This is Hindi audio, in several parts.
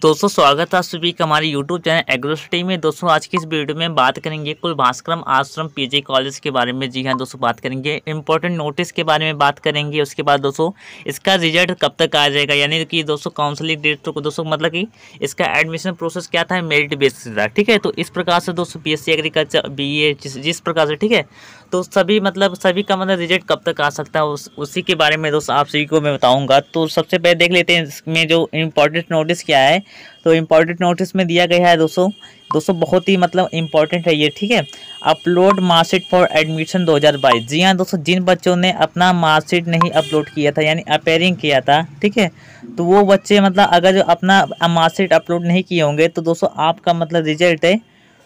दोस्तों स्वागत है आप सभी का हमारे यूट्यूब चैनल एग्रोसिटी में दोस्तों आज की इस वीडियो में बात करेंगे कुल भास्करम आश्रम पीजी कॉलेज के बारे में जी हाँ दोस्तों बात करेंगे इंपॉर्टेंट नोटिस के बारे में बात करेंगे उसके बाद दोस्तों इसका रिजल्ट कब तक आ जाएगा यानी कि दोस्तों काउंसलिंग डेट तो दोस्तों मतलब कि इसका एडमिशन प्रोसेस क्या था मेरिट बेसिस था ठीक है तो इस प्रकार से दोस्तों बी एग्रीकल्चर बी जिस, जिस प्रकार से ठीक है तो सभी मतलब सभी का मतलब रिजल्ट कब तक आ सकता है उस, उसी के बारे में दोस्तों आप सभी को मैं बताऊँगा तो सबसे पहले देख लेते हैं इसमें जो इम्पोर्टेंट नोटिस क्या है तो इम्पोर्टेंट नोटिस में दिया गया है दोस्तों दोस्तों बहुत ही मतलब इम्पोर्टेंट है ये ठीक है अपलोड मार्कशीट फॉर एडमिशन 2022 जी हाँ दोस्तों जिन बच्चों ने अपना मार्कशीट नहीं अपलोड किया था यानी अपेयरिंग किया था ठीक है तो वो बच्चे मतलब अगर जो अपना मार्कशीट अपलोड नहीं किए होंगे तो दोस्तों आपका मतलब रिजल्ट है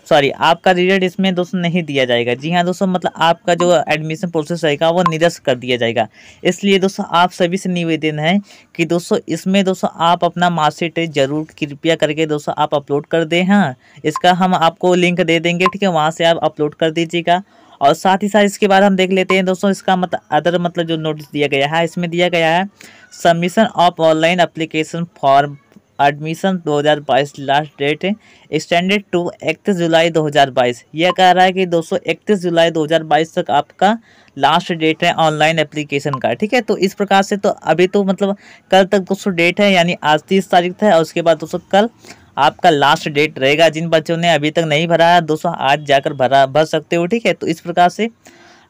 सॉरी आपका रिजल्ट इसमें दोस्तों नहीं दिया जाएगा जी हाँ दोस्तों मतलब आपका जो एडमिशन प्रोसेस रहेगा वो निरस्त कर दिया जाएगा इसलिए दोस्तों आप सभी से निवेदन है कि दोस्तों इसमें दोस्तों आप अपना मार्कशीट जरूर कृपया करके दोस्तों आप अपलोड कर दें हाँ इसका हम आपको लिंक दे देंगे ठीक है वहाँ से आप अपलोड कर दीजिएगा और साथ ही साथ इसके बाद हम देख लेते हैं दोस्तों इसका मतलब अदर मतलब जो नोटिस दिया गया है हाँ, इसमें दिया गया है submission of online application form admission 2022 last date है एक्सटेंडेड टू इकतीस जुलाई 2022 यह कह रहा है कि दोस्तों इकतीस जुलाई 2022 तक आपका लास्ट डेट है ऑनलाइन एप्लीकेशन का ठीक है तो इस प्रकार से तो अभी तो मतलब कल तक दोस्तों डेट है यानी आज तीस तारीख था और उसके बाद दोस्तों कल आपका लास्ट डेट रहेगा जिन बच्चों ने अभी तक नहीं भरा है दोस्तों आज जाकर भरा भर सकते हो ठीक है तो इस प्रकार से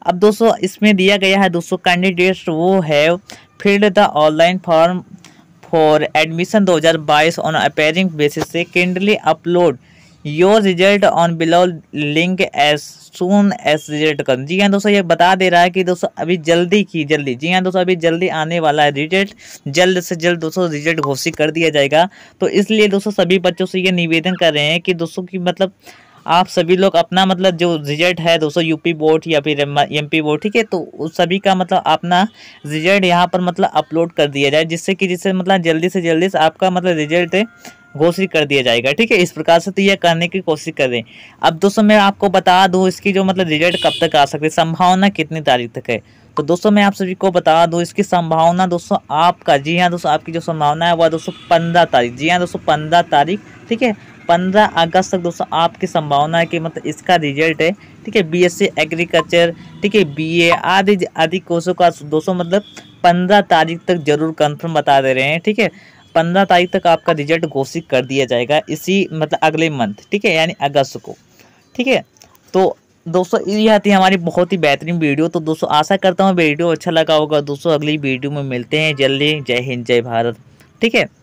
अब दोस्तों इसमें दिया गया है दोस्तों कैंडिडेट्स वो है filled the online form for admission 2022 appearing basis से secondly upload your result on below link as soon as result कर जी हाँ दोस्तों ये बता दे रहा है कि दोस्तों अभी जल्दी की जल्दी जी हाँ दोस्तों अभी जल्दी आने वाला है रिजल्ट जल्द से जल्द दोस्तों रिजल्ट घोषित कर दिया जाएगा तो इसलिए दोस्तों सभी बच्चों से ये निवेदन कर रहे हैं कि दोस्तों की मतलब आप सभी लोग अपना मतलब जो रिजल्ट है दोस्तों यूपी बोर्ड या फिर एमपी बोर्ड ठीक है तो उस सभी का मतलब अपना रिजल्ट यहाँ पर मतलब अपलोड कर दिया जाए जिससे कि जिससे मतलब जल्दी से जल्दी से आपका मतलब रिजल्ट घोषित कर दिया जाएगा ठीक है इस प्रकार से तो यह करने की कोशिश कर रहे हैं अब दोस्तों मैं आपको बता दूँ इसकी जो मतलब रिजल्ट कब तक आ सकती संभावना कितनी तारीख तक है तो दोस्तों मैं आप सभी को बता दूं इसकी संभावना दोस्तों आपका जी हाँ दोस्तों आपकी जो संभावना है वह दोस्तों पंद्रह तारीख जी हाँ दोस्तों पंद्रह तारीख ठीक है 15 अगस्त तक दोस्तों आपकी संभावना है कि मतलब इसका रिजल्ट है ठीक है बीएससी एग्रीकल्चर ठीक है बीए आदि आदि कोर्सों का दोस्तों मतलब 15 तारीख तक जरूर कंफर्म बता दे रहे हैं ठीक है पंद्रह तारीख तक आपका रिजल्ट घोषित कर दिया जाएगा इसी मतलब अगले मंथ ठीक है यानी अगस्त को ठीक है तो दोस्तों यह थी हमारी बहुत ही बेहतरीन वीडियो तो दोस्तों आशा करता हूँ वीडियो अच्छा लगा होगा दोस्तों अगली वीडियो में मिलते हैं जल्दी जय हिंद जय भारत ठीक है